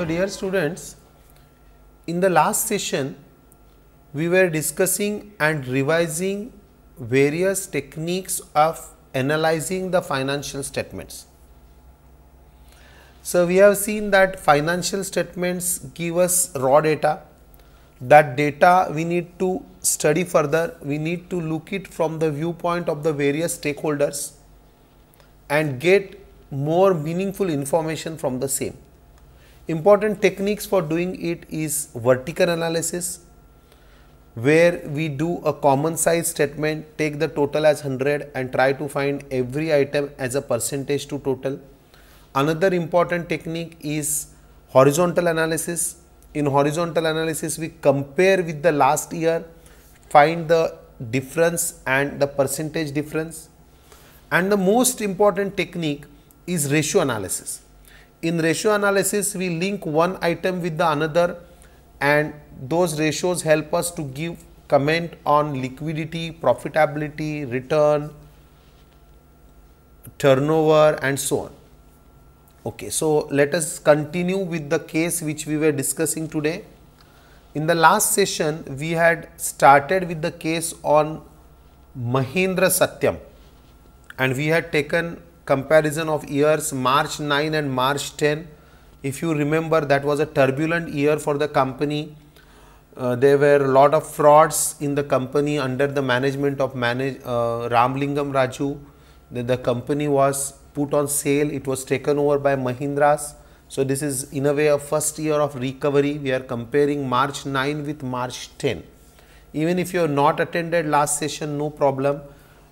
So, dear students, in the last session, we were discussing and revising various techniques of analyzing the financial statements. So, we have seen that financial statements give us raw data. That data we need to study further, we need to look it from the viewpoint of the various stakeholders and get more meaningful information from the same. Important techniques for doing it is vertical analysis where we do a common size statement, take the total as 100 and try to find every item as a percentage to total. Another important technique is horizontal analysis. In horizontal analysis, we compare with the last year, find the difference and the percentage difference. And the most important technique is ratio analysis in ratio analysis we link one item with the another and those ratios help us to give comment on liquidity, profitability, return, turnover and so on. Okay, so let us continue with the case which we were discussing today. In the last session, we had started with the case on Mahindra Satyam and we had taken comparison of years March 9 and March 10. If you remember, that was a turbulent year for the company. Uh, there were a lot of frauds in the company under the management of manage, uh, Ramlingam Raju. The, the company was put on sale. It was taken over by Mahindra's. So this is in a way a first year of recovery. We are comparing March 9 with March 10. Even if you have not attended last session, no problem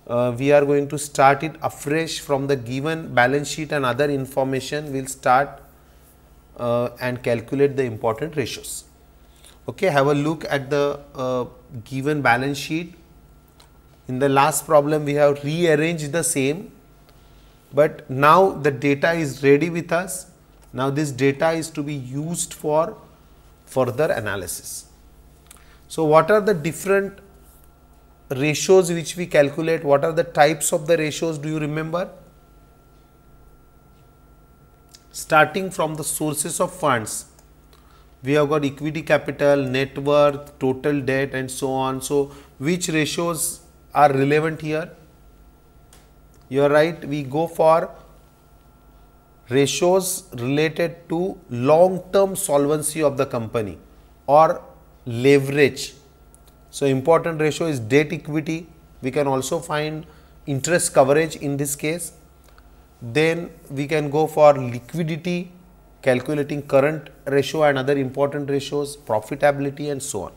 uh, we are going to start it afresh from the given balance sheet and other information we will start uh, and calculate the important ratios. Okay, have a look at the uh, given balance sheet. In the last problem we have rearranged the same, but now the data is ready with us. Now this data is to be used for further analysis. So what are the different ratios which we calculate, what are the types of the ratios do you remember? Starting from the sources of funds, we have got equity capital, net worth, total debt and so on. So, which ratios are relevant here? You are right, we go for ratios related to long term solvency of the company or leverage so, important ratio is debt equity. We can also find interest coverage in this case. Then we can go for liquidity, calculating current ratio and other important ratios, profitability and so on.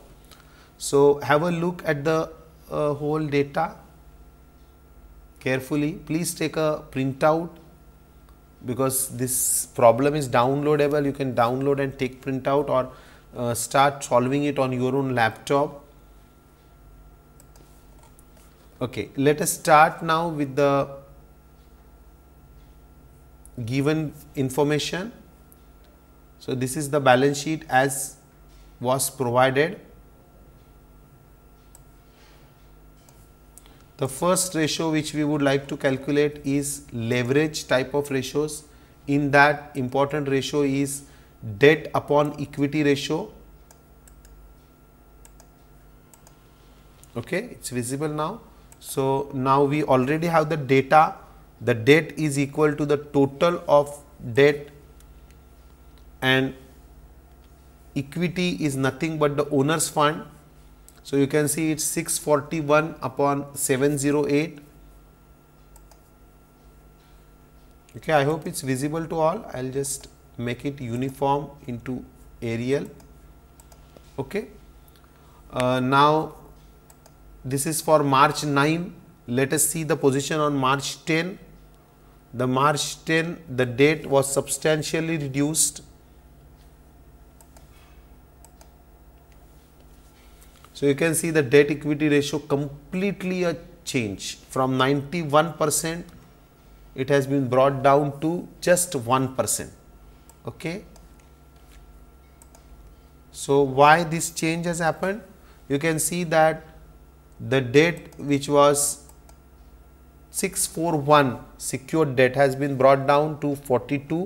So, have a look at the uh, whole data carefully. Please take a printout because this problem is downloadable. You can download and take printout or uh, start solving it on your own laptop Okay, let us start now with the given information. So, this is the balance sheet as was provided. The first ratio which we would like to calculate is leverage type of ratios. In that important ratio is debt upon equity ratio. Okay, it's visible now. So, now we already have the data, the debt is equal to the total of debt and equity is nothing but the owner's fund. So, you can see it's 641 upon 708. Okay, I hope it's visible to all. I'll just make it uniform into Arial. Okay. Uh, now, this is for March 9. Let us see the position on March 10. The March 10, the date was substantially reduced. So, you can see the debt equity ratio completely a change from 91 percent it has been brought down to just 1 percent. Okay. So, why this change has happened? You can see that the debt which was 641 secured debt has been brought down to 42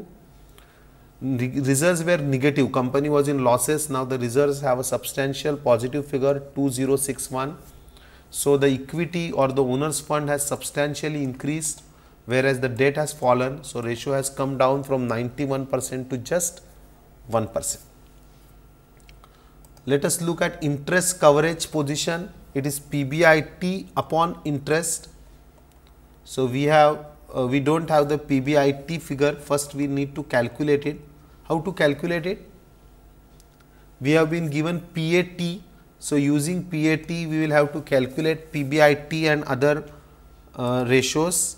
reserves were negative company was in losses now the reserves have a substantial positive figure 2061 so the equity or the owners fund has substantially increased whereas the debt has fallen so ratio has come down from 91% to just 1%. Let us look at interest coverage position it is PBIT upon interest. So, we have uh, we do not have the PBIT figure first we need to calculate it. How to calculate it? We have been given PAT. So, using PAT we will have to calculate PBIT and other uh, ratios.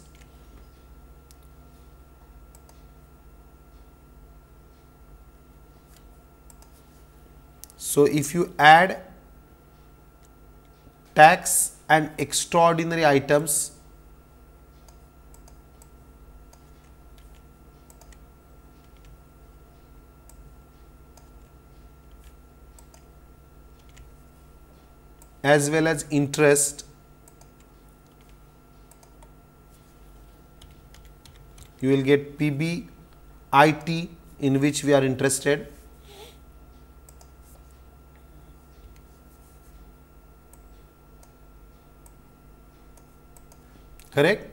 So, if you add tax and extraordinary items as well as interest you will get PBIT in which we are interested correct?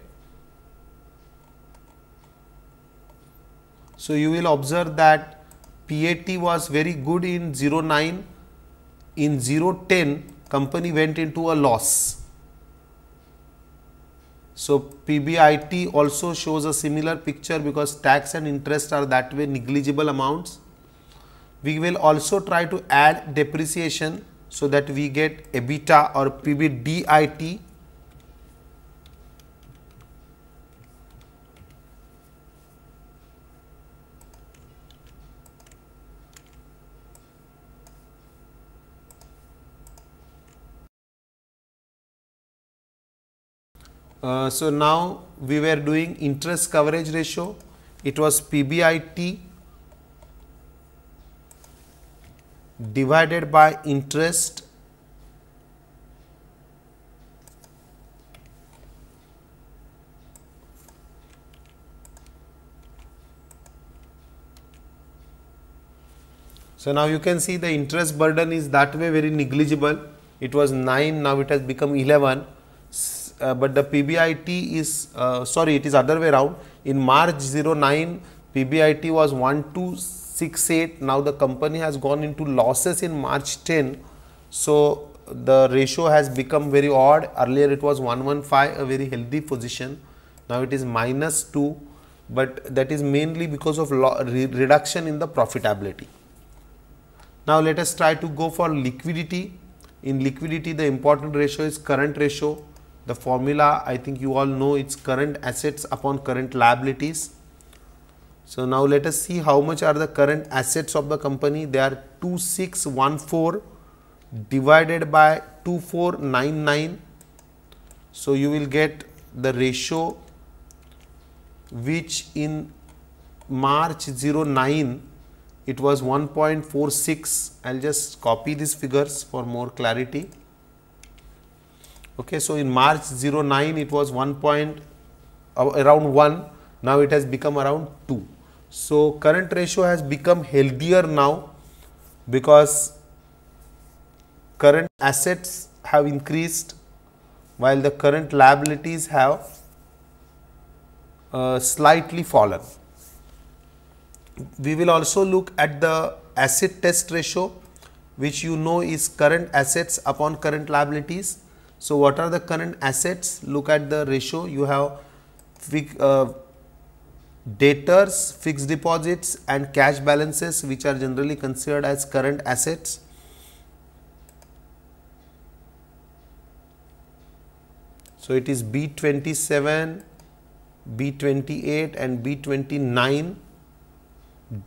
So, you will observe that PAT was very good in 09, in 010 company went into a loss. So, PBIT also shows a similar picture because tax and interest are that way negligible amounts. We will also try to add depreciation so that we get EBITDA or PBDIT Uh, so now we were doing interest coverage ratio. It was PBIT divided by interest So now you can see the interest burden is that way very negligible. It was 9, now it has become 11 uh, but the PBIT is, uh, sorry, it is other way around. In March 09, PBIT was 1268. Now the company has gone into losses in March 10. So the ratio has become very odd. Earlier it was 115, a very healthy position. Now it is minus 2, but that is mainly because of re reduction in the profitability. Now let us try to go for liquidity. In liquidity, the important ratio is current ratio. The formula, I think you all know it's current assets upon current liabilities. So now let us see how much are the current assets of the company. They are 2614 divided by 2499. So you will get the ratio which in March 09 it was 1.46. I will just copy these figures for more clarity. Okay, so in March 09 it was 1 point uh, around 1, now it has become around 2. So current ratio has become healthier now because current assets have increased while the current liabilities have uh, slightly fallen. We will also look at the asset test ratio which you know is current assets upon current liabilities so, what are the current assets? Look at the ratio. You have uh, debtors, fixed deposits and cash balances which are generally considered as current assets. So, it is B27, B28 and B29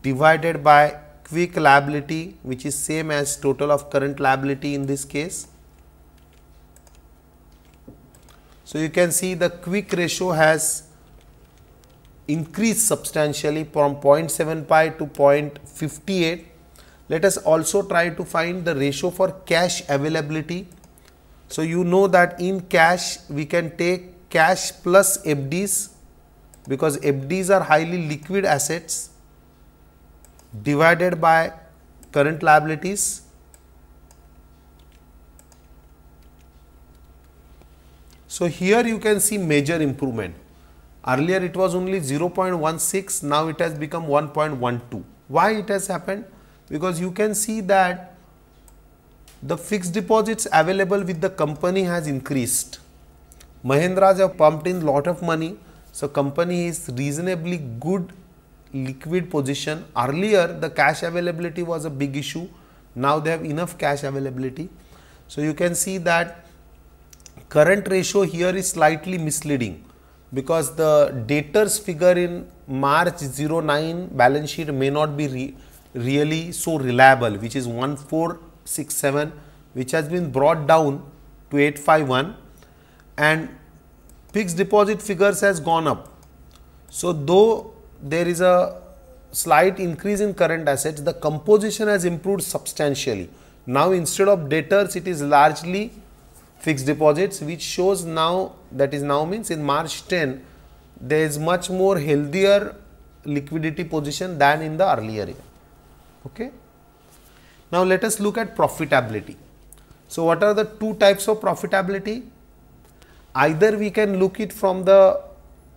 divided by quick liability which is same as total of current liability in this case So, you can see the quick ratio has increased substantially from 0.7 pi to 0.58. Let us also try to find the ratio for cash availability. So, you know that in cash we can take cash plus FDs because FDs are highly liquid assets divided by current liabilities So, here you can see major improvement. Earlier it was only 0.16, now it has become 1.12. Why it has happened? Because you can see that the fixed deposits available with the company has increased. Mahindra has pumped in lot of money. So, company is reasonably good liquid position. Earlier the cash availability was a big issue. Now they have enough cash availability. So, you can see that current ratio here is slightly misleading because the debtors figure in March 09 balance sheet may not be re really so reliable which is 1467 which has been brought down to 851 and fixed deposit figures has gone up. So, though there is a slight increase in current assets the composition has improved substantially. Now, instead of debtors it is largely fixed deposits which shows now that is now means in March 10 there is much more healthier liquidity position than in the earlier year. Okay. Now, let us look at profitability. So, what are the two types of profitability? Either we can look it from the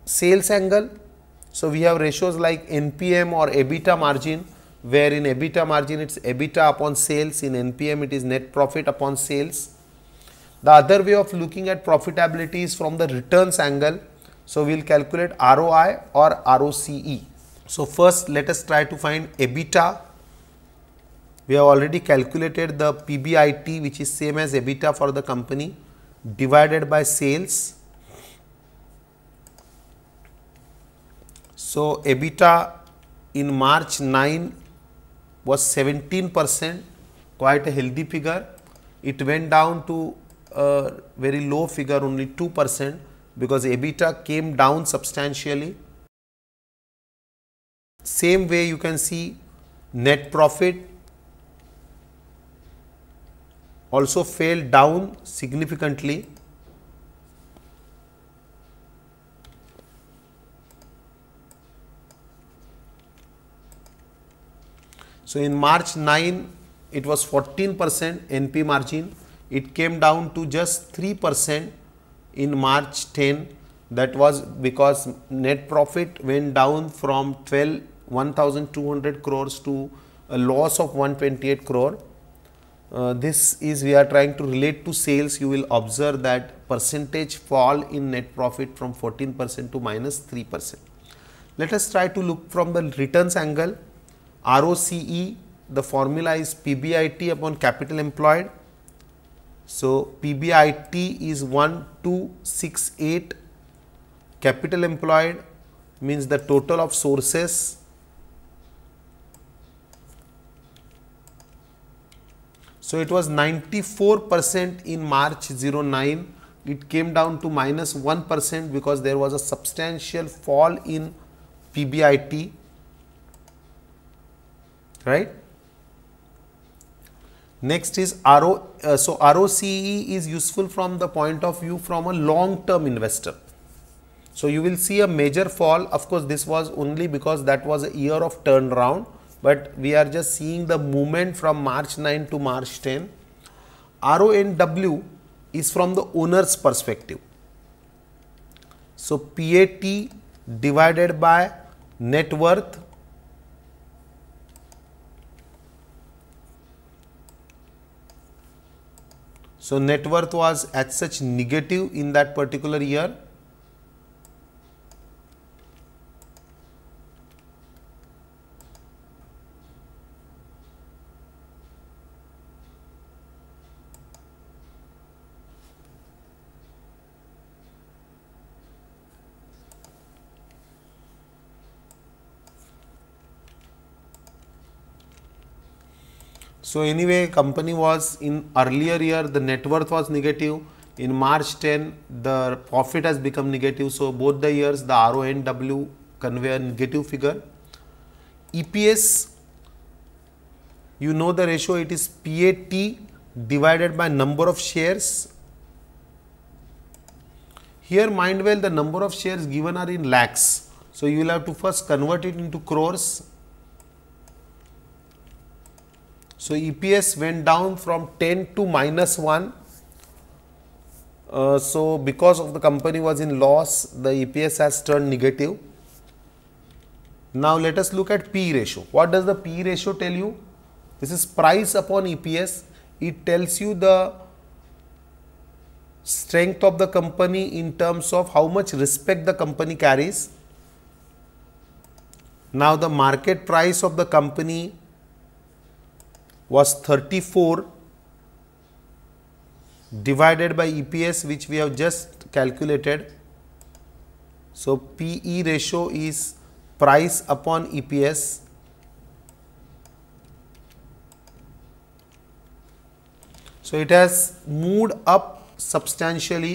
sales angle. So, we have ratios like NPM or EBITDA margin where in EBITDA margin it is EBITDA upon sales, in NPM it is net profit upon sales the other way of looking at profitability is from the returns angle. So we'll calculate ROI or ROCE. So first let us try to find EBITDA. We have already calculated the PBIT which is same as EBITDA for the company divided by sales. So EBITDA in March 9 was 17 percent quite a healthy figure. It went down to a very low figure, only 2% because EBITDA came down substantially. Same way you can see net profit also fell down significantly. So, in March 9 it was 14 percent NP margin it came down to just 3% in March 10 that was because net profit went down from 12 1200 crores to a loss of 128 crore uh, this is we are trying to relate to sales you will observe that percentage fall in net profit from 14 percent to minus 3 percent. Let us try to look from the returns angle ROCE the formula is PBIT upon capital employed so, PBIT is 1268 capital employed means the total of sources So, it was 94 percent in March 09. It came down to minus 1 percent because there was a substantial fall in PBIT, right? Next is RO, uh, so ROCE is useful from the point of view from a long term investor. So you will see a major fall. Of course, this was only because that was a year of turnaround, but we are just seeing the movement from March 9 to March 10. RONW is from the owner's perspective. So PAT divided by net worth So net worth was as such negative in that particular year So anyway, company was in earlier year, the net worth was negative. In March 10, the profit has become negative. So both the years, the RONW convey a negative figure. EPS, you know the ratio, it is PAT divided by number of shares. Here mind well, the number of shares given are in lakhs. So you will have to first convert it into crores So, EPS went down from 10 to minus 1. Uh, so, because of the company was in loss, the EPS has turned negative. Now, let us look at P ratio. What does the P ratio tell you? This is price upon EPS. It tells you the strength of the company in terms of how much respect the company carries. Now, the market price of the company was 34 divided by EPS which we have just calculated. So, PE ratio is price upon EPS So, it has moved up substantially.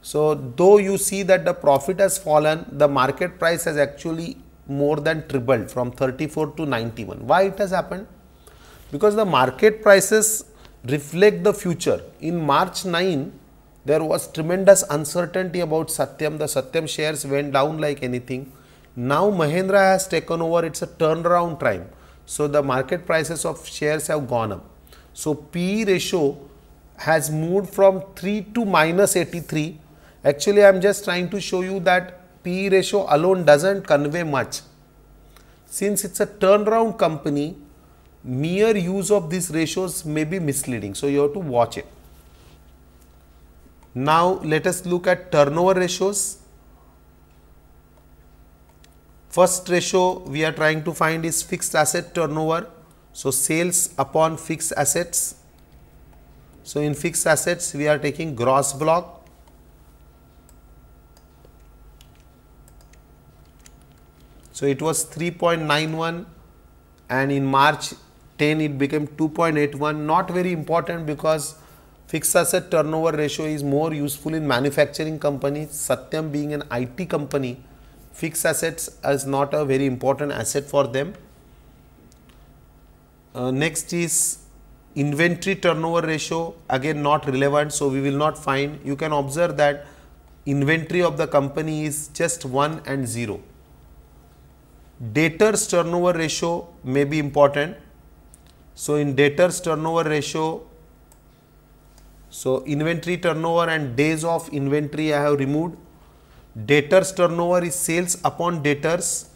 So, though you see that the profit has fallen, the market price has actually more than tripled from 34 to 91. Why it has happened? because the market prices reflect the future. In March 9, there was tremendous uncertainty about Satyam. The Satyam shares went down like anything. Now Mahindra has taken over. It's a turnaround time. So the market prices of shares have gone up. So PE ratio has moved from 3 to minus 83. Actually, I am just trying to show you that PE ratio alone doesn't convey much. Since it's a turnaround company, mere use of these ratios may be misleading. So, you have to watch it. Now, let us look at turnover ratios. First ratio we are trying to find is fixed asset turnover. So, sales upon fixed assets. So, in fixed assets we are taking gross block. So, it was 3.91 and in March 10 it became 2.81 not very important because fixed asset turnover ratio is more useful in manufacturing companies satyam being an it company fixed assets is not a very important asset for them uh, next is inventory turnover ratio again not relevant so we will not find you can observe that inventory of the company is just 1 and 0 debtors turnover ratio may be important so, in debtors turnover ratio, so inventory turnover and days of inventory I have removed. Debtors turnover is sales upon debtors.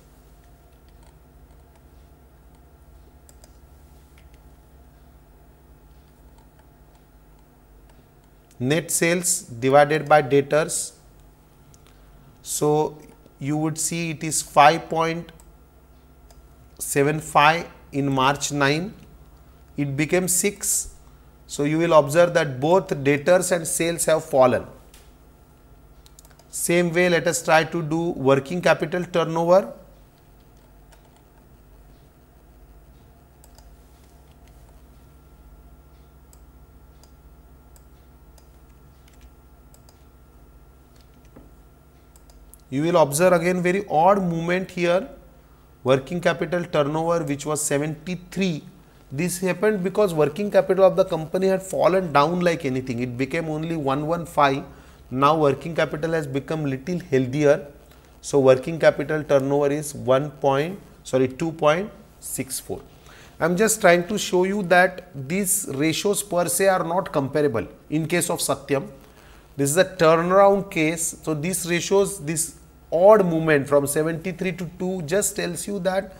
Net sales divided by debtors. So, you would see it is 5.75 in March 9 it became 6. So, you will observe that both debtors and sales have fallen. Same way, let us try to do working capital turnover. you will observe again very odd movement here working capital turnover which was 73 this happened because working capital of the company had fallen down like anything. It became only 115. Now working capital has become little healthier. So working capital turnover is 1 point, sorry 2.64. I am just trying to show you that these ratios per se are not comparable in case of Satyam. This is a turnaround case. So these ratios, this odd movement from 73 to 2 just tells you that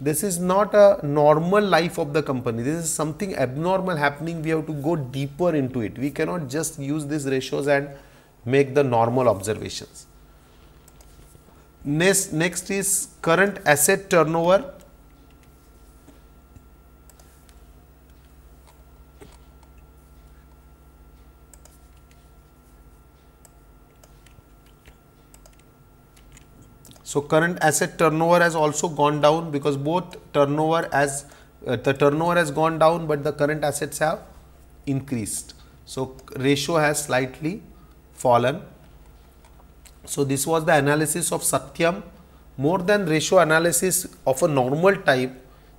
this is not a normal life of the company this is something abnormal happening we have to go deeper into it we cannot just use these ratios and make the normal observations next next is current asset turnover So current asset turnover has also gone down because both turnover as uh, the turnover has gone down, but the current assets have increased. So ratio has slightly fallen. So this was the analysis of Satyam more than ratio analysis of a normal type.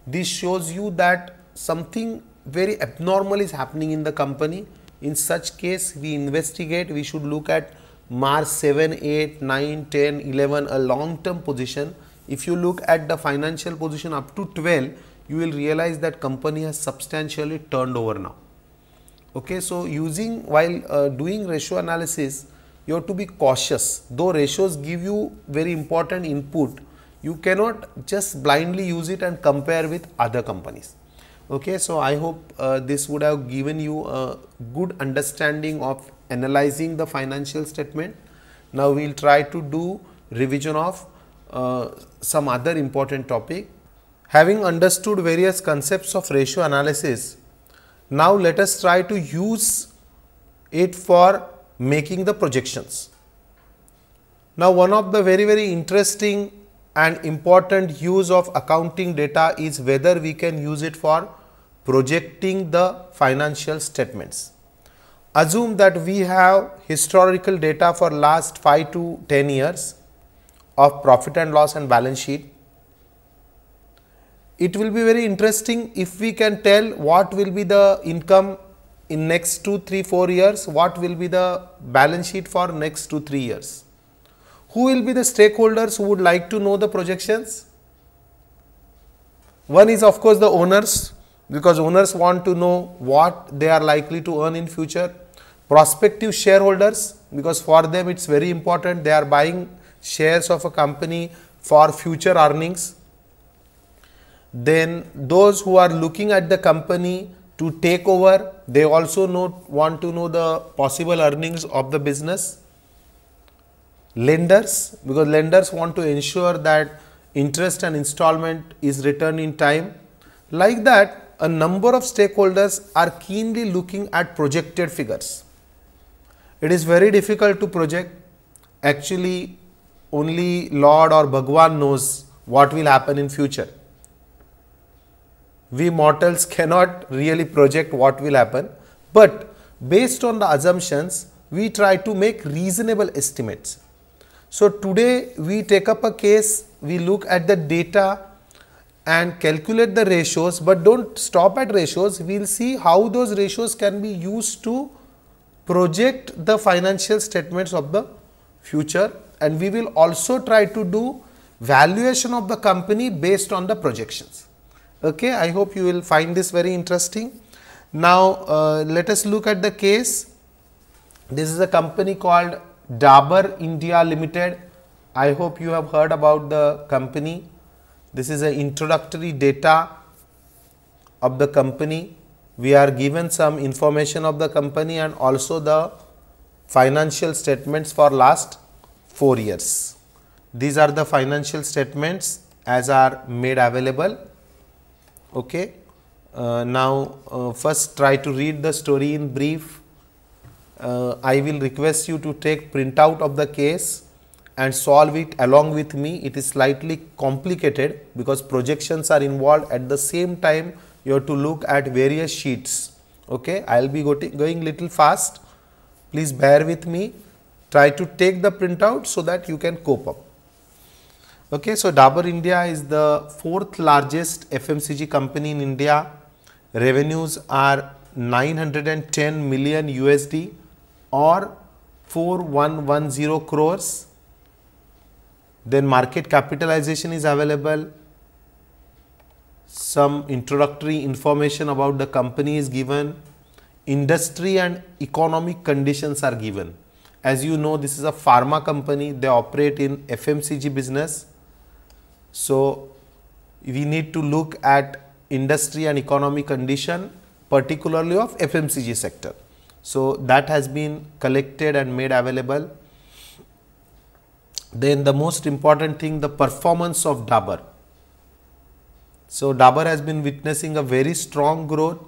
This shows you that something very abnormal is happening in the company. In such case, we investigate, we should look at March 7, 8, 9, 10, 11, a long term position. If you look at the financial position up to 12, you will realize that company has substantially turned over now. Okay, so using while uh, doing ratio analysis, you have to be cautious. Though ratios give you very important input, you cannot just blindly use it and compare with other companies okay so i hope uh, this would have given you a good understanding of analyzing the financial statement now we'll try to do revision of uh, some other important topic having understood various concepts of ratio analysis now let us try to use it for making the projections now one of the very very interesting and important use of accounting data is whether we can use it for projecting the financial statements. Assume that we have historical data for last 5 to 10 years of profit and loss and balance sheet. It will be very interesting if we can tell what will be the income in next 2, 3, 4 years, what will be the balance sheet for next 2, 3 years. Who will be the stakeholders who would like to know the projections? One is of course the owners because owners want to know what they are likely to earn in future. Prospective shareholders because for them it's very important they are buying shares of a company for future earnings. Then those who are looking at the company to take over they also know, want to know the possible earnings of the business. Lenders because lenders want to ensure that interest and installment is returned in time. Like that a number of stakeholders are keenly looking at projected figures. It is very difficult to project. Actually, only Lord or Bhagwan knows what will happen in future. We mortals cannot really project what will happen, but based on the assumptions, we try to make reasonable estimates. So today we take up a case, we look at the data and calculate the ratios but don't stop at ratios we'll see how those ratios can be used to project the financial statements of the future and we will also try to do valuation of the company based on the projections okay i hope you will find this very interesting now uh, let us look at the case this is a company called dabur india limited i hope you have heard about the company this is an introductory data of the company. We are given some information of the company and also the financial statements for last 4 years. These are the financial statements as are made available. Okay. Uh, now, uh, first try to read the story in brief. Uh, I will request you to take printout of the case and solve it along with me. It is slightly complicated because projections are involved at the same time you have to look at various sheets. Okay, I will be going little fast. Please bear with me. Try to take the printout so that you can cope up. Okay, so Dabur India is the fourth largest FMCG company in India. Revenues are 910 million USD or 4110 crores then market capitalization is available, some introductory information about the company is given, industry and economic conditions are given. As you know, this is a pharma company, they operate in FMCG business. So, we need to look at industry and economic condition particularly of FMCG sector. So, that has been collected and made available. Then the most important thing, the performance of Dabur. So Dabur has been witnessing a very strong growth.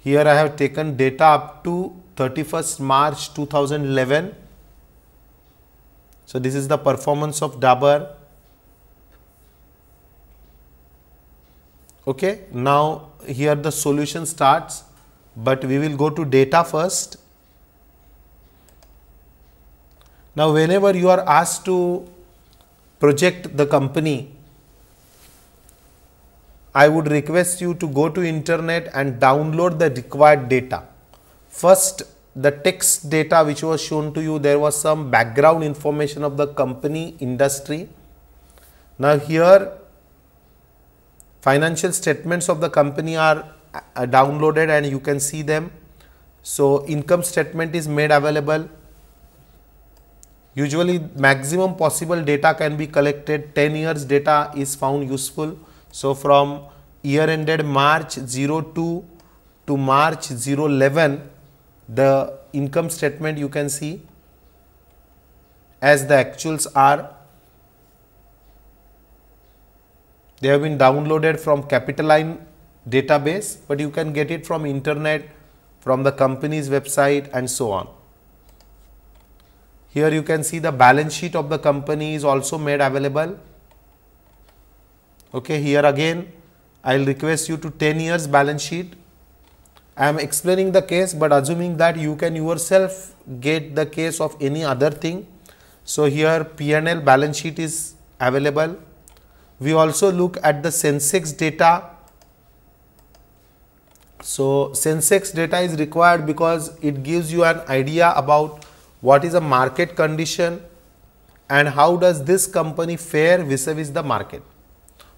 Here I have taken data up to 31st March 2011. So this is the performance of Dabur. Okay, now here the solution starts, but we will go to data first. Now, whenever you are asked to project the company, I would request you to go to internet and download the required data. First, the text data which was shown to you, there was some background information of the company industry. Now here, financial statements of the company are uh, downloaded and you can see them. So income statement is made available. Usually maximum possible data can be collected, 10 years data is found useful. So from year ended March 02 to March 011, the income statement you can see as the actuals are. They have been downloaded from Capitaline database, but you can get it from internet, from the company's website and so on. Here you can see the balance sheet of the company is also made available. Okay, here again I will request you to 10 years balance sheet. I am explaining the case but assuming that you can yourself get the case of any other thing. So, here P&L balance sheet is available. We also look at the Sensex data. So, Sensex data is required because it gives you an idea about what is the market condition and how does this company fare vis-a-vis the market.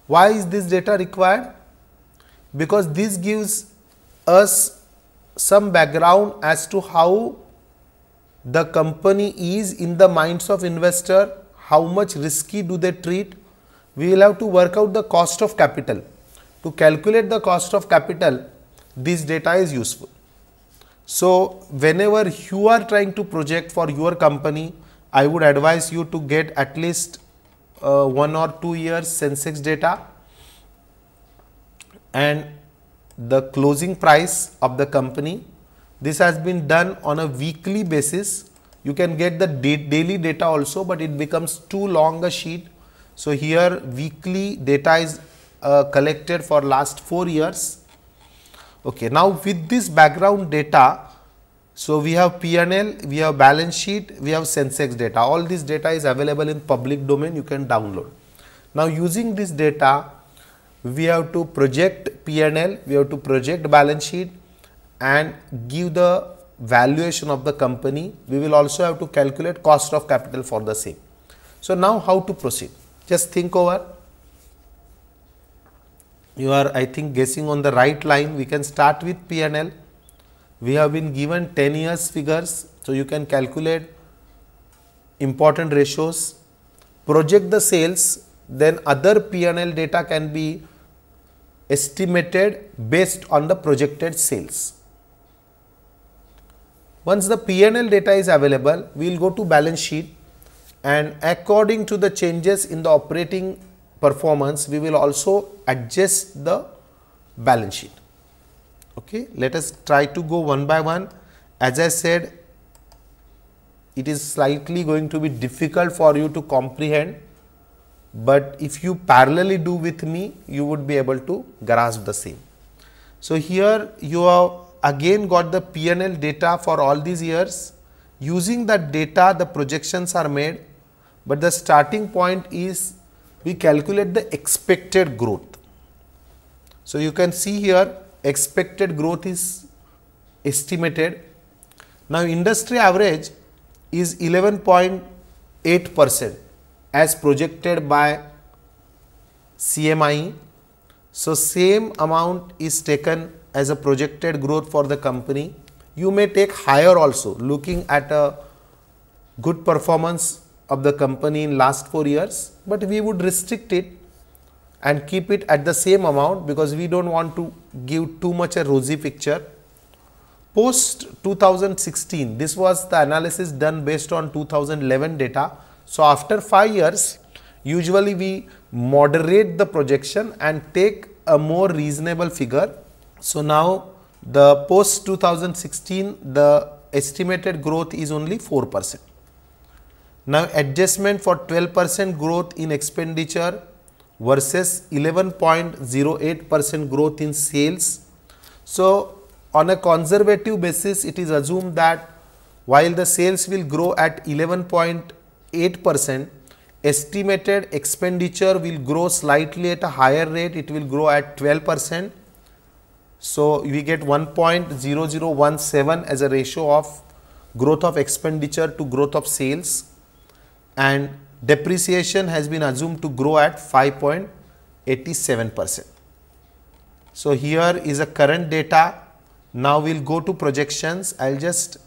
Why is this data required? Because this gives us some background as to how the company is in the minds of investor, how much risky do they treat. We will have to work out the cost of capital. To calculate the cost of capital, this data is useful. So whenever you are trying to project for your company, I would advise you to get at least uh, one or two years Sensex data and the closing price of the company. This has been done on a weekly basis. You can get the daily data also, but it becomes too long a sheet. So here weekly data is uh, collected for last four years Okay. Now, with this background data, so we have P&L, we have balance sheet, we have Sensex data. All this data is available in public domain, you can download. Now using this data, we have to project P&L, we have to project balance sheet and give the valuation of the company. We will also have to calculate cost of capital for the same. So now how to proceed? Just think over you are I think guessing on the right line. We can start with P&L. We have been given 10 years figures. So, you can calculate important ratios, project the sales, then other P&L data can be estimated based on the projected sales. Once the P&L data is available, we will go to balance sheet and according to the changes in the operating performance, we will also adjust the balance sheet. Okay, let us try to go one by one. As I said, it is slightly going to be difficult for you to comprehend, but if you parallelly do with me, you would be able to grasp the same. So, here you have again got the P&L data for all these years. Using that data, the projections are made, but the starting point is we calculate the expected growth. So, you can see here expected growth is estimated. Now, industry average is 11.8 percent as projected by CMI. So, same amount is taken as a projected growth for the company. You may take higher also looking at a good performance of the company in last 4 years but we would restrict it and keep it at the same amount because we don't want to give too much a rosy picture. Post 2016, this was the analysis done based on 2011 data. So, after 5 years, usually we moderate the projection and take a more reasonable figure. So, now the post 2016, the estimated growth is only 4 percent. Now adjustment for 12% growth in expenditure versus 11.08% growth in sales. So on a conservative basis, it is assumed that while the sales will grow at 11.8%, estimated expenditure will grow slightly at a higher rate, it will grow at 12%. So we get 1.0017 as a ratio of growth of expenditure to growth of sales and depreciation has been assumed to grow at 5.87 percent. So, here is a current data. Now, we will go to projections. I will just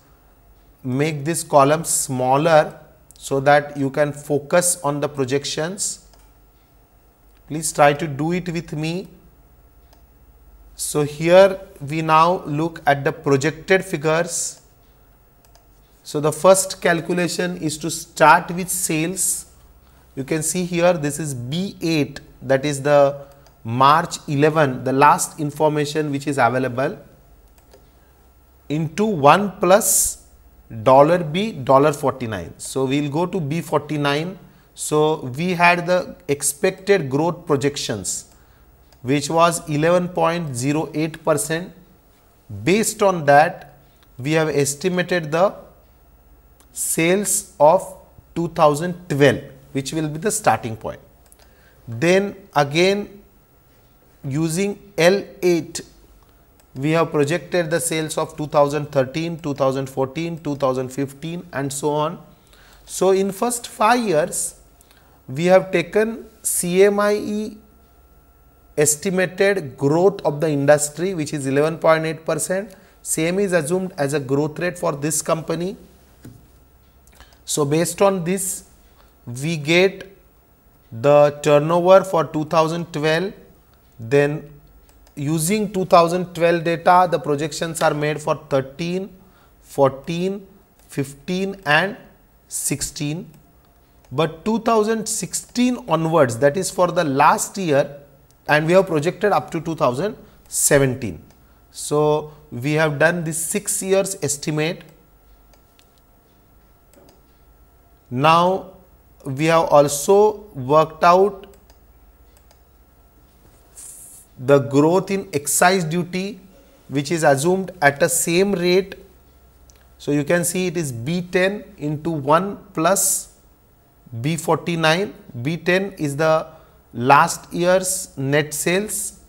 make this column smaller so that you can focus on the projections. Please try to do it with me. So, here we now look at the projected figures so, the first calculation is to start with sales. You can see here this is B8 that is the March 11 the last information which is available into 1 plus dollar B dollar 49. So, we will go to B 49. So, we had the expected growth projections which was 11.08 percent. Based on that, we have estimated the sales of 2012 which will be the starting point. Then again using L8 we have projected the sales of 2013, 2014, 2015 and so on. So, in first 5 years we have taken CMIE estimated growth of the industry which is 11.8 percent. Same is assumed as a growth rate for this company so, based on this we get the turnover for 2012 then using 2012 data the projections are made for 13 14 15 and 16 but 2016 onwards that is for the last year and we have projected up to 2017 so we have done this 6 years estimate Now, we have also worked out the growth in excise duty which is assumed at a same rate. So, you can see it is B10 into 1 plus B49. B10 is the last year's net sales.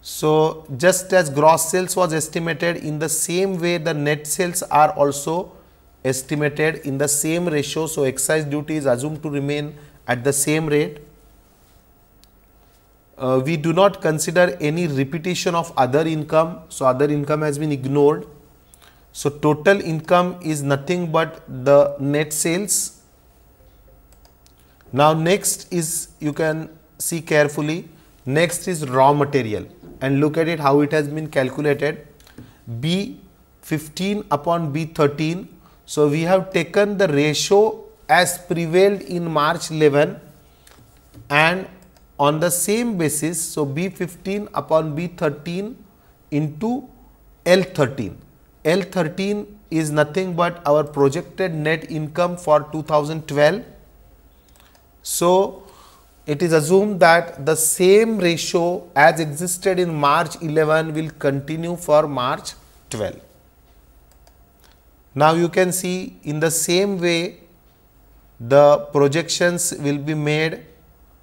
So, just as gross sales was estimated in the same way the net sales are also estimated in the same ratio. So, excise duty is assumed to remain at the same rate. Uh, we do not consider any repetition of other income. So, other income has been ignored. So, total income is nothing but the net sales. Now, next is you can see carefully. Next is raw material and look at it how it has been calculated. B 15 upon B 13 so we have taken the ratio as prevailed in March 11 and on the same basis, so B15 upon B13 into L13. L13 is nothing but our projected net income for 2012. So it is assumed that the same ratio as existed in March 11 will continue for March 12. Now you can see in the same way the projections will be made.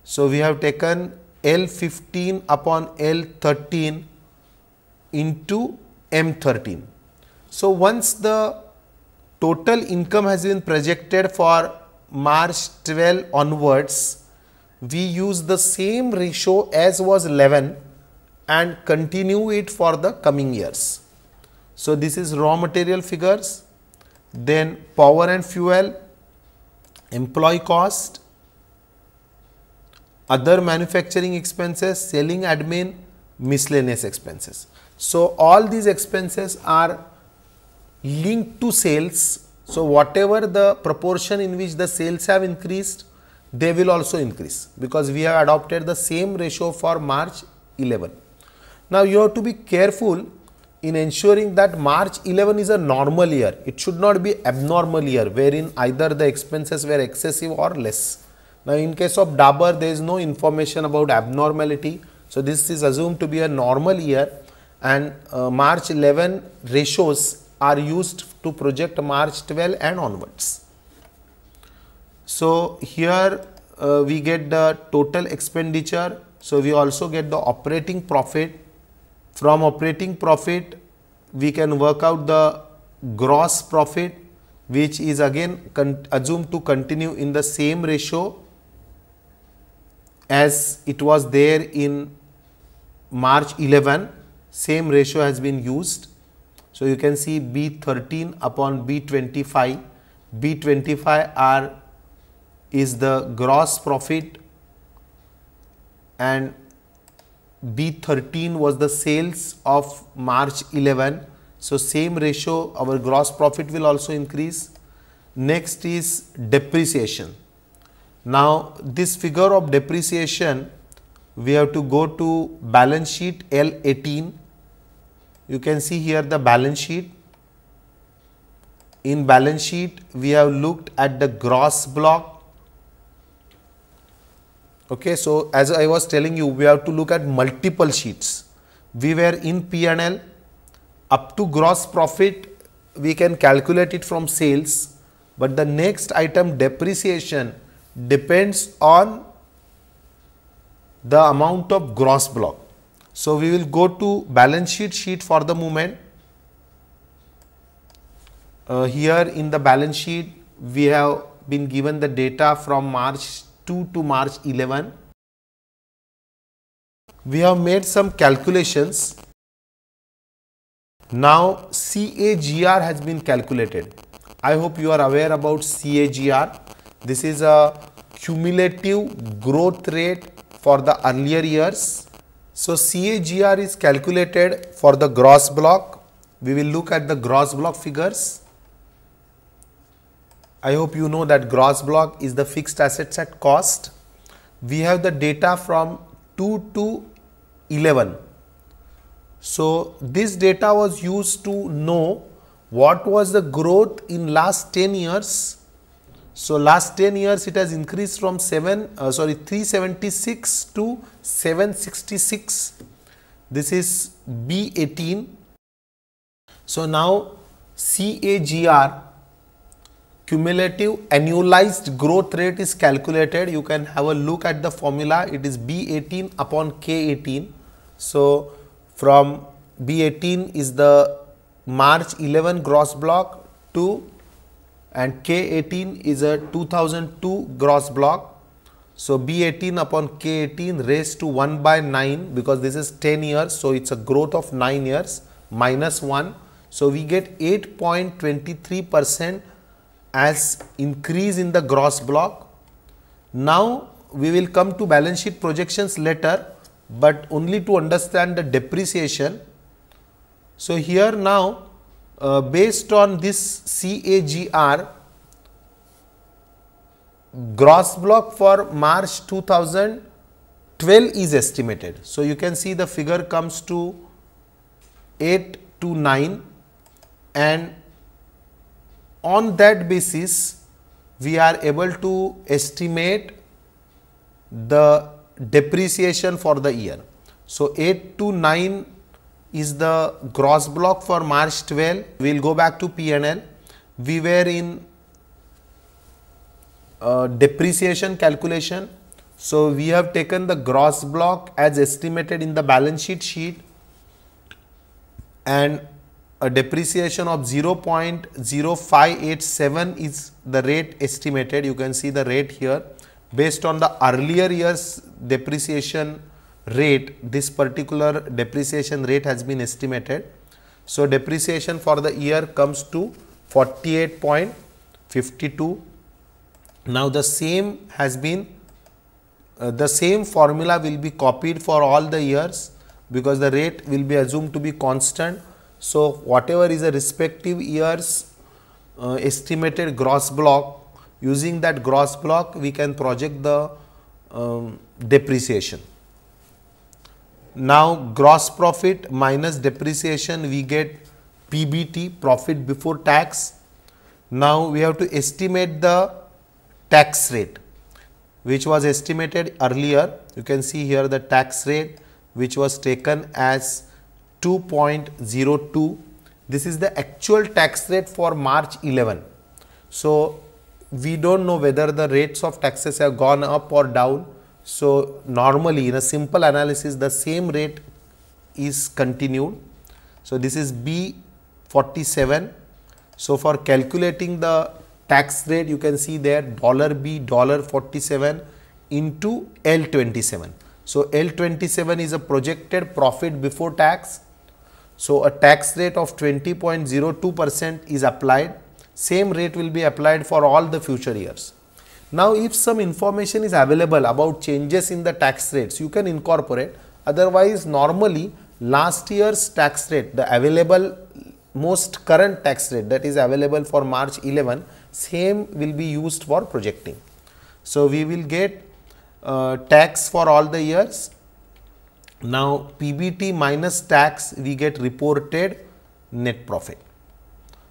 So we have taken L15 upon L13 into M13. So once the total income has been projected for March 12 onwards, we use the same ratio as was 11 and continue it for the coming years. So this is raw material figures then power and fuel, employee cost, other manufacturing expenses, selling admin, miscellaneous expenses. So, all these expenses are linked to sales. So, whatever the proportion in which the sales have increased, they will also increase because we have adopted the same ratio for March 11. Now, you have to be careful in ensuring that March 11 is a normal year. It should not be abnormal year wherein either the expenses were excessive or less. Now in case of Dabur there is no information about abnormality. So this is assumed to be a normal year and uh, March 11 ratios are used to project March 12 and onwards. So here uh, we get the total expenditure. So we also get the operating profit from operating profit, we can work out the gross profit which is again assumed to continue in the same ratio as it was there in March 11, same ratio has been used. So, you can see B13 upon B25, B25 R is the gross profit and B13 was the sales of March 11. So, same ratio our gross profit will also increase. Next is depreciation. Now, this figure of depreciation we have to go to balance sheet L18. You can see here the balance sheet. In balance sheet we have looked at the gross block Okay, so as I was telling you, we have to look at multiple sheets. We were in P&L up to gross profit. We can calculate it from sales, but the next item depreciation depends on the amount of gross block. So we will go to balance sheet sheet for the moment. Uh, here in the balance sheet, we have been given the data from March 2 to March 11. We have made some calculations. Now CAGR has been calculated. I hope you are aware about CAGR. This is a cumulative growth rate for the earlier years. So CAGR is calculated for the gross block. We will look at the gross block figures. I hope you know that gross block is the fixed assets at cost. We have the data from 2 to 11. So, this data was used to know what was the growth in last 10 years. So, last 10 years it has increased from 7 uh, sorry 376 to 766. This is B18. So, now CAGR cumulative annualized growth rate is calculated. You can have a look at the formula. It is B18 upon K18. So, from B18 is the March 11 gross block to and K18 is a 2002 gross block. So, B18 upon K18 raised to 1 by 9 because this is 10 years. So, it is a growth of 9 years minus 1. So, we get 8.23 percent as increase in the gross block. Now, we will come to balance sheet projections later, but only to understand the depreciation. So, here now uh, based on this CAGR gross block for March 2012 is estimated. So, you can see the figure comes to 8 to 9 and on that basis we are able to estimate the depreciation for the year. So, 8 to 9 is the gross block for March 12. We will go back to P&L. We were in uh, depreciation calculation. So, we have taken the gross block as estimated in the balance sheet sheet and a depreciation of 0.0587 is the rate estimated. You can see the rate here based on the earlier years depreciation rate this particular depreciation rate has been estimated. So, depreciation for the year comes to 48.52. Now, the same has been uh, the same formula will be copied for all the years because the rate will be assumed to be constant so, whatever is a respective year's uh, estimated gross block, using that gross block we can project the um, depreciation. Now, gross profit minus depreciation we get PBT profit before tax. Now, we have to estimate the tax rate which was estimated earlier. You can see here the tax rate which was taken as 2.02 this is the actual tax rate for March 11 so we don't know whether the rates of taxes have gone up or down so normally in a simple analysis the same rate is continued so this is B 47 so for calculating the tax rate you can see there dollar B dollar 47 into L 27 so L 27 is a projected profit before tax so, a tax rate of 20.02 percent is applied, same rate will be applied for all the future years. Now, if some information is available about changes in the tax rates, you can incorporate, otherwise normally last year's tax rate, the available most current tax rate that is available for March 11, same will be used for projecting. So, we will get uh, tax for all the years now, PBT minus tax we get reported net profit.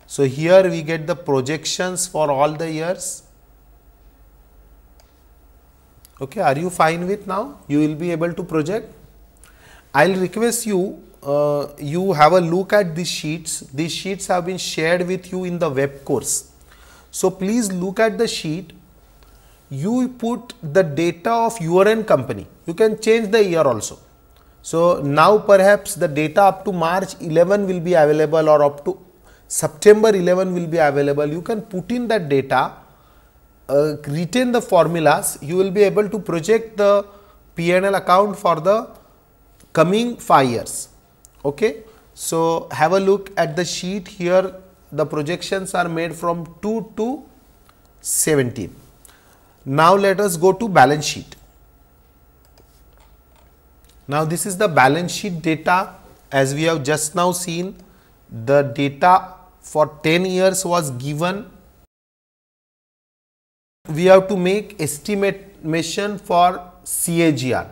So, here we get the projections for all the years. Okay, are you fine with now? You will be able to project. I will request you, uh, you have a look at these sheets. These sheets have been shared with you in the web course. So, please look at the sheet. You put the data of your own company. You can change the year also so now perhaps the data up to March 11 will be available or up to September 11 will be available. You can put in that data, uh, retain the formulas, you will be able to project the P&L account for the coming 5 years. Okay. So have a look at the sheet here the projections are made from 2 to 17. Now let us go to balance sheet. Now this is the balance sheet data as we have just now seen the data for 10 years was given. We have to make estimation for CAGR.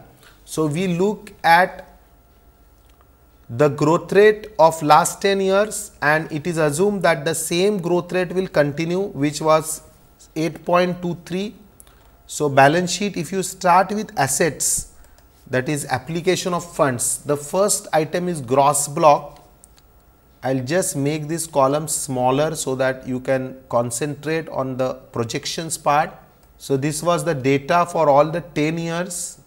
So we look at the growth rate of last 10 years and it is assumed that the same growth rate will continue which was 8.23. So balance sheet if you start with assets that is application of funds. The first item is gross block. I will just make this column smaller so that you can concentrate on the projections part. So, this was the data for all the 10 years.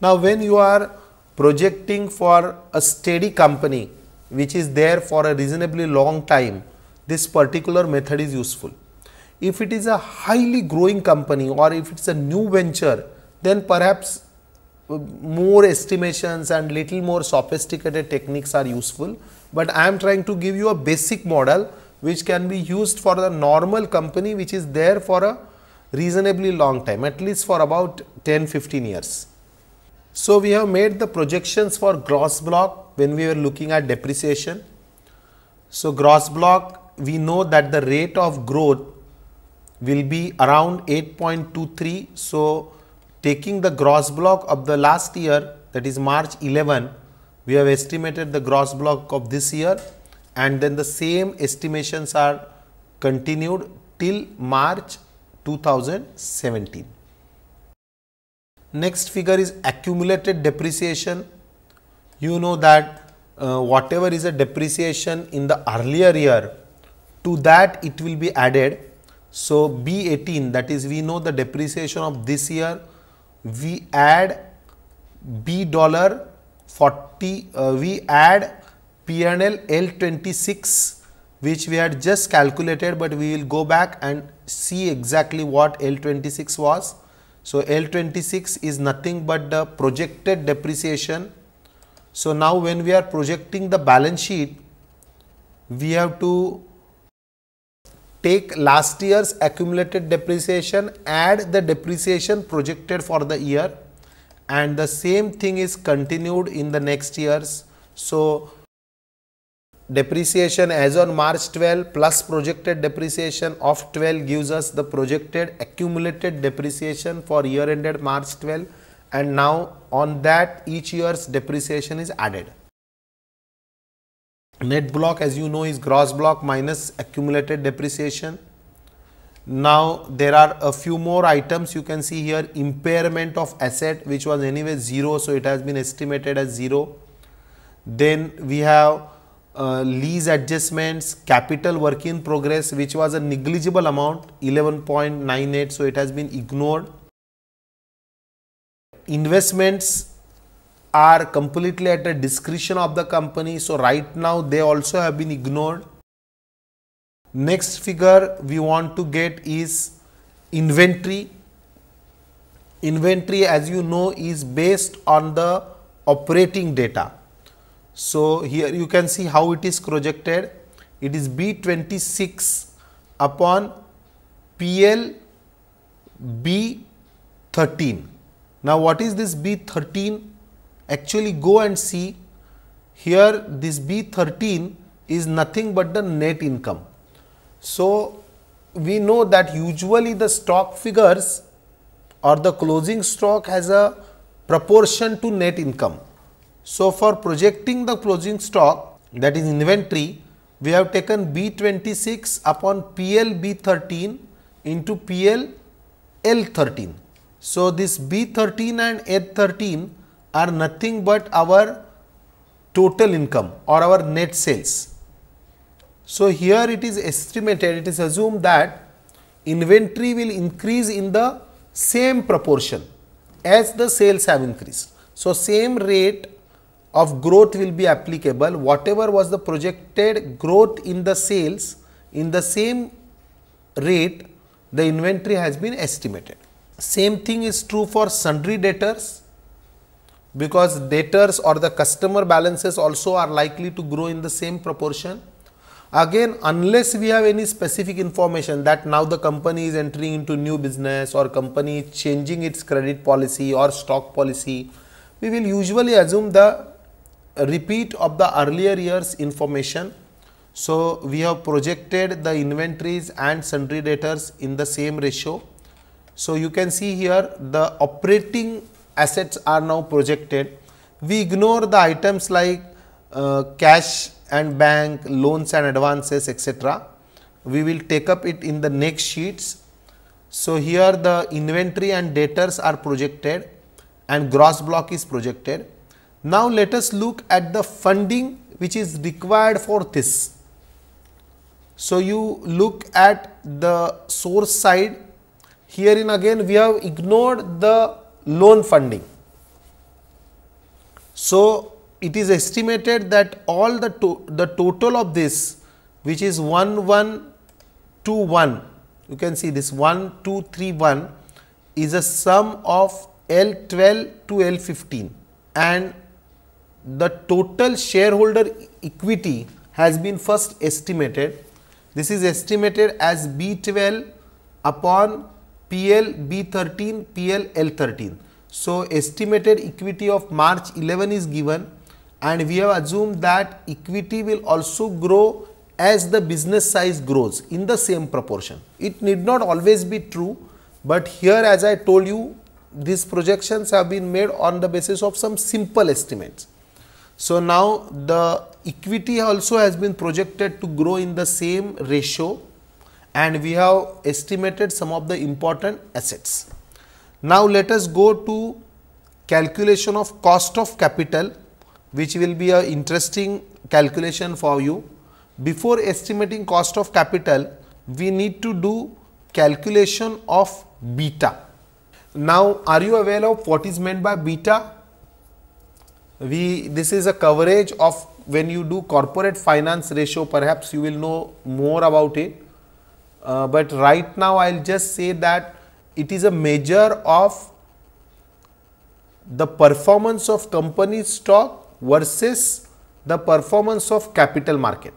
Now, when you are projecting for a steady company which is there for a reasonably long time, this particular method is useful. If it is a highly growing company or if it is a new venture, then perhaps more estimations and little more sophisticated techniques are useful. But I am trying to give you a basic model which can be used for the normal company which is there for a reasonably long time at least for about 10-15 years. So, we have made the projections for gross block when we were looking at depreciation. So, gross block we know that the rate of growth will be around 8.23. So, taking the gross block of the last year that is March 11, we have estimated the gross block of this year and then the same estimations are continued till March 2017. Next figure is accumulated depreciation. You know that uh, whatever is a depreciation in the earlier year, to that it will be added. So, B18 that is we know the depreciation of this year we add B dollar 40, uh, we add PNL L26 which we had just calculated, but we will go back and see exactly what L26 was. So, L26 is nothing but the projected depreciation. So, now when we are projecting the balance sheet, we have to take last year's accumulated depreciation, add the depreciation projected for the year and the same thing is continued in the next years. So, depreciation as on March 12 plus projected depreciation of 12 gives us the projected accumulated depreciation for year ended March 12 and now on that each year's depreciation is added net block as you know is gross block minus accumulated depreciation. Now there are a few more items you can see here impairment of asset which was anyway 0 so it has been estimated as 0. Then we have uh, lease adjustments, capital work in progress which was a negligible amount 11.98 so it has been ignored. Investments are completely at the discretion of the company. So right now they also have been ignored. Next figure we want to get is inventory. Inventory as you know is based on the operating data. So here you can see how it is projected. It is B26 upon PL B13. Now what is this B13? actually go and see here this B13 is nothing but the net income. So, we know that usually the stock figures or the closing stock has a proportion to net income. So, for projecting the closing stock that is inventory, we have taken B26 upon PL B13 into PL L13. So, this B13 and L13 are nothing but our total income or our net sales. So, here it is estimated, it is assumed that inventory will increase in the same proportion as the sales have increased. So, same rate of growth will be applicable whatever was the projected growth in the sales in the same rate the inventory has been estimated. Same thing is true for sundry debtors because debtors or the customer balances also are likely to grow in the same proportion. Again, unless we have any specific information that now the company is entering into new business or company is changing its credit policy or stock policy, we will usually assume the repeat of the earlier year's information. So, we have projected the inventories and sundry debtors in the same ratio. So, you can see here the operating assets are now projected. We ignore the items like uh, cash and bank, loans and advances etc. We will take up it in the next sheets. So, here the inventory and debtors are projected and gross block is projected. Now, let us look at the funding which is required for this. So, you look at the source side here in again we have ignored the loan funding. So, it is estimated that all the, to the total of this which is 1121, you can see this 1231 is a sum of L 12 to L 15 and the total shareholder equity has been first estimated. This is estimated as B 12 upon PL B13, PL L13. So, estimated equity of March 11 is given and we have assumed that equity will also grow as the business size grows in the same proportion. It need not always be true, but here as I told you, these projections have been made on the basis of some simple estimates. So, now the equity also has been projected to grow in the same ratio and we have estimated some of the important assets. Now, let us go to calculation of cost of capital which will be a interesting calculation for you. Before estimating cost of capital, we need to do calculation of beta. Now, are you aware of what is meant by beta? We this is a coverage of when you do corporate finance ratio, perhaps you will know more about it. Uh, but right now I'll just say that it is a measure of the performance of company stock versus the performance of capital market.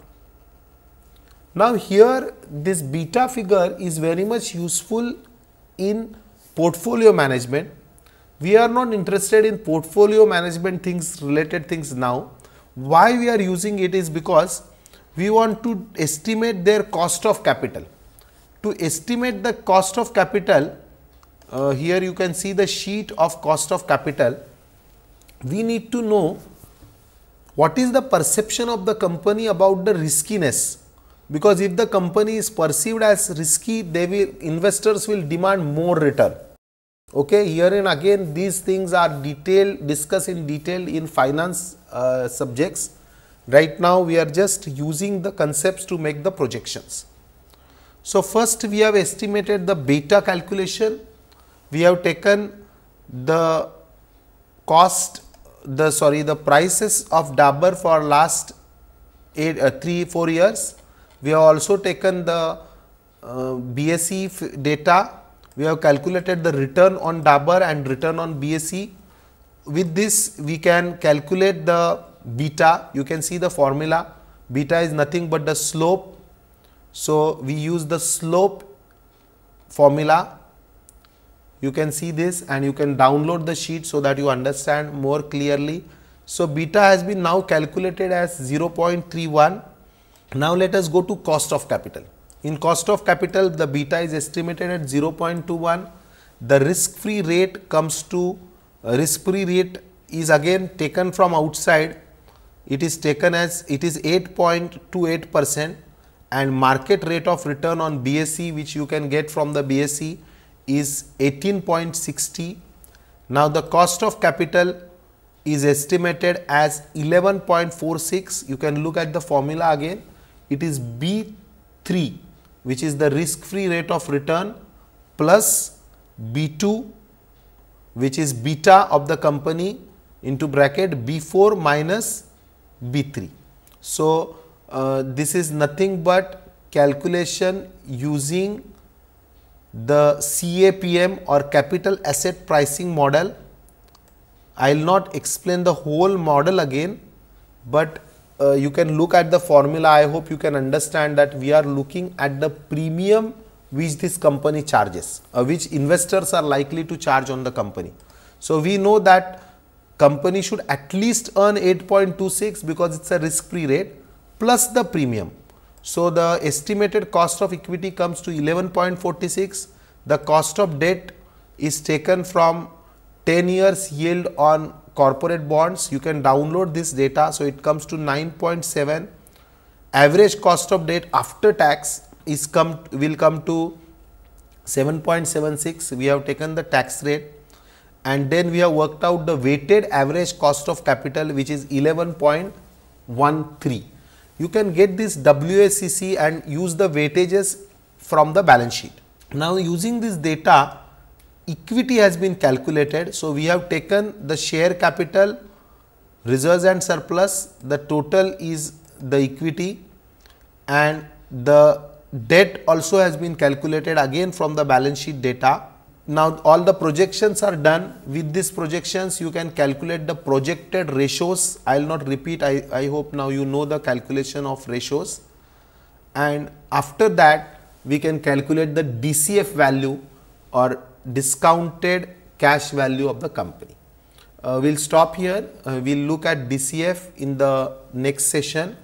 Now here this beta figure is very much useful in portfolio management. We are not interested in portfolio management things related things now. Why we are using it is because we want to estimate their cost of capital to estimate the cost of capital, uh, here you can see the sheet of cost of capital, we need to know what is the perception of the company about the riskiness because if the company is perceived as risky they will investors will demand more return okay herein again these things are detailed discussed in detail in finance uh, subjects right now we are just using the concepts to make the projections so, first we have estimated the beta calculation, we have taken the cost the sorry the prices of Dabur for last eight, uh, 3 4 years. We have also taken the uh, BSE data, we have calculated the return on Dabur and return on BSE. With this we can calculate the beta, you can see the formula, beta is nothing but the slope so, we use the slope formula. You can see this and you can download the sheet so that you understand more clearly. So, beta has been now calculated as 0.31. Now, let us go to cost of capital. In cost of capital, the beta is estimated at 0.21. The risk-free rate comes to uh, risk-free rate is again taken from outside. It is taken as it is 8.28 percent and market rate of return on BSE which you can get from the BSE is 18.60. Now the cost of capital is estimated as 11.46. You can look at the formula again. It is B3 which is the risk free rate of return plus B2 which is beta of the company into bracket B4 minus B3. So, uh, this is nothing but calculation using the CAPM or capital asset pricing model. I will not explain the whole model again, but uh, you can look at the formula. I hope you can understand that we are looking at the premium which this company charges, uh, which investors are likely to charge on the company. So, we know that company should at least earn 8.26 because it is a risk free rate plus the premium. So, the estimated cost of equity comes to 11.46. The cost of debt is taken from 10 years yield on corporate bonds. You can download this data. So, it comes to 9.7. Average cost of debt after tax is come will come to 7.76. We have taken the tax rate and then we have worked out the weighted average cost of capital which is 11.13 you can get this WACC and use the weightages from the balance sheet. Now using this data equity has been calculated. So we have taken the share capital, reserves and surplus, the total is the equity and the debt also has been calculated again from the balance sheet data now all the projections are done. With these projections, you can calculate the projected ratios. I will not repeat. I, I hope now you know the calculation of ratios. And after that, we can calculate the DCF value or discounted cash value of the company. Uh, we will stop here. Uh, we will look at DCF in the next session.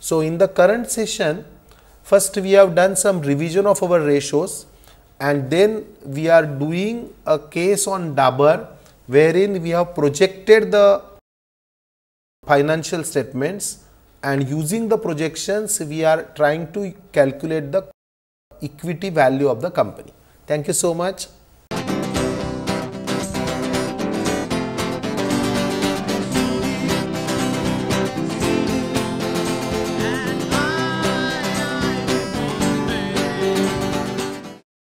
So, in the current session, first we have done some revision of our ratios and then we are doing a case on Dabur wherein we have projected the financial statements and using the projections we are trying to calculate the equity value of the company. Thank you so much.